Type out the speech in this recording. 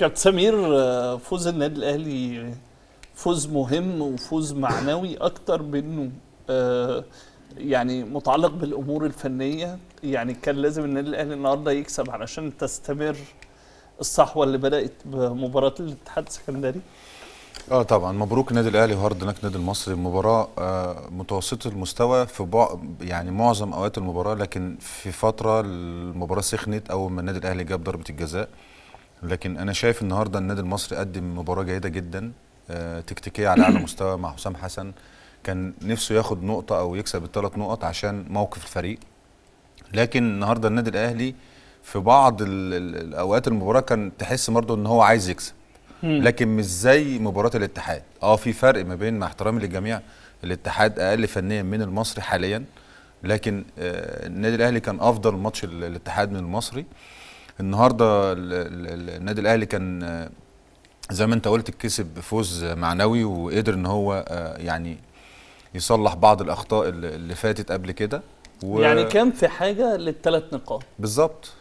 كابتن سمير آه، فوز النادي الاهلي فوز مهم وفوز معنوي اكتر منه آه، يعني متعلق بالامور الفنيه يعني كان لازم النادي الاهلي النهارده يكسب علشان تستمر الصحوه اللي بدات بمباراه الاتحاد السكندري اه طبعا مبروك النادي الاهلي وهارد ناك النادي المصري مباراه آه متوسطه المستوى في بع... يعني معظم اوقات المباراه لكن في فتره المباراه سخنت اول ما النادي الاهلي جاب ضربه الجزاء لكن انا شايف النهارده النادي المصري قدم مباراه جيده جدا آه، تكتيكيه على اعلى مستوى مع حسام حسن كان نفسه ياخد نقطه او يكسب الثلاث نقط عشان موقف الفريق لكن النهارده النادي الاهلي في بعض الاوقات المباراه كان تحس برضه ان هو عايز يكسب لكن مش زي مباراه الاتحاد اه في فرق ما بين مع احترامي للجميع الاتحاد اقل فنيا من المصري حاليا لكن آه النادي الاهلي كان افضل ماتش الاتحاد من المصري النهارده النادي الاهلي كان آه، زي ما انت قلت كسب فوز معنوي وقدر ان هو آه، يعني يصلح بعض الاخطاء اللي فاتت قبل كده و... يعني كان في حاجه للثلاث نقاط بالظبط